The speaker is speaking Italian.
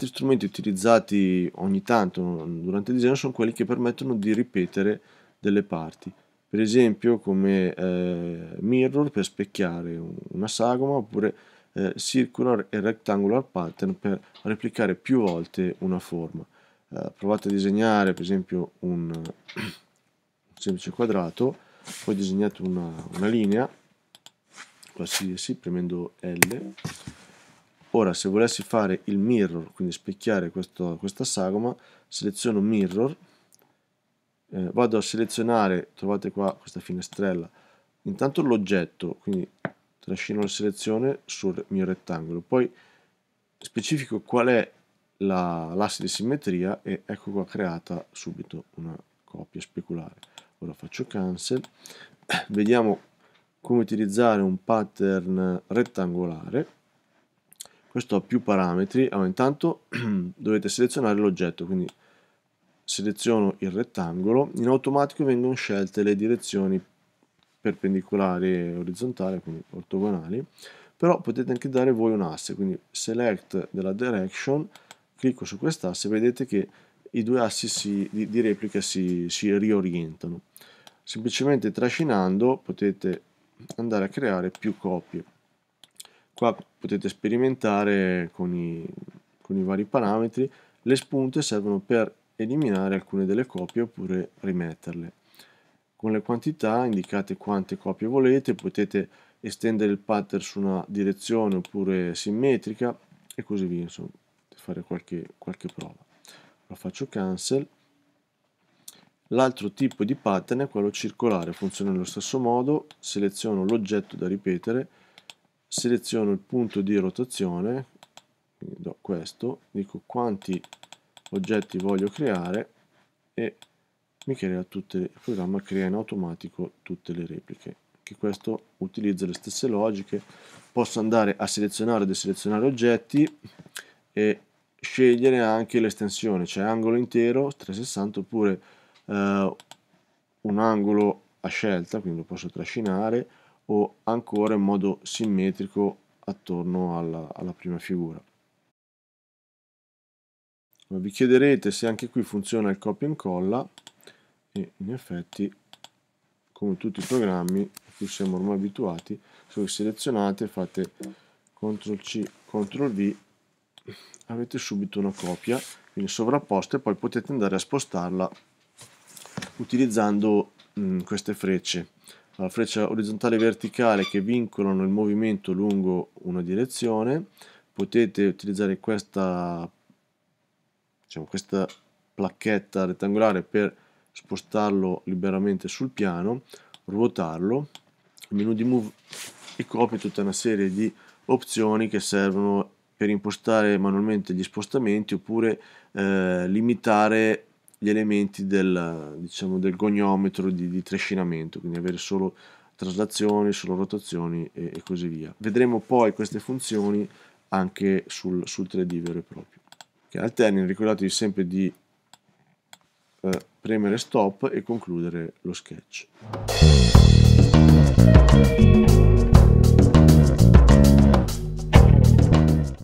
altri strumenti utilizzati ogni tanto durante il disegno sono quelli che permettono di ripetere delle parti per esempio come eh, mirror per specchiare una sagoma oppure eh, circular e rectangular pattern per replicare più volte una forma eh, provate a disegnare per esempio un, un semplice quadrato poi disegnate una, una linea qualsiasi premendo L ora se volessi fare il mirror quindi specchiare questo, questa sagoma seleziono mirror eh, vado a selezionare trovate qua questa finestrella intanto l'oggetto quindi trascino la selezione sul mio rettangolo poi specifico qual è l'asse di simmetria e ecco qua creata subito una coppia speculare ora faccio cancel vediamo come utilizzare un pattern rettangolare questo ha più parametri allora intanto dovete selezionare l'oggetto quindi seleziono il rettangolo in automatico vengono scelte le direzioni perpendicolari e orizzontali quindi ortogonali però potete anche dare voi un asse quindi select della direction clicco su quest'asse vedete che i due assi si, di, di, replica si, si riorientano semplicemente trascinando potete andare a creare più copie Qua potete sperimentare con i, con i vari parametri. Le spunte servono per eliminare alcune delle copie oppure rimetterle. Con le quantità indicate quante copie volete, potete estendere il pattern su una direzione oppure simmetrica e così via, insomma, fare qualche, qualche prova. lo faccio cancel. L'altro tipo di pattern è quello circolare, funziona nello stesso modo, seleziono l'oggetto da ripetere, seleziono il punto di rotazione, do questo, dico quanti oggetti voglio creare e mi crea tutte, il programma crea in automatico tutte le repliche. Che questo utilizza le stesse logiche, posso andare a selezionare o deselezionare oggetti e scegliere anche l'estensione, cioè angolo intero 360 oppure eh, un angolo a scelta, quindi lo posso trascinare, o ancora in modo simmetrico attorno alla, alla prima figura. Vi chiederete se anche qui funziona il copia e incolla e in effetti come tutti i programmi a cui siamo ormai abituati se voi selezionate fate CTRL C, CTRL V avete subito una copia quindi sovrapposta e poi potete andare a spostarla utilizzando mh, queste frecce una freccia orizzontale e verticale che vincolano il movimento lungo una direzione potete utilizzare questa, diciamo, questa placchetta rettangolare per spostarlo liberamente sul piano ruotarlo il menu di move e copre tutta una serie di opzioni che servono per impostare manualmente gli spostamenti oppure eh, limitare gli elementi del, diciamo, del goniometro di, di trascinamento, quindi avere solo traslazioni, solo rotazioni e, e, così via. Vedremo poi queste funzioni anche sul, sul 3D vero e proprio. Okay, al termine ricordatevi sempre di eh, premere stop e concludere lo sketch.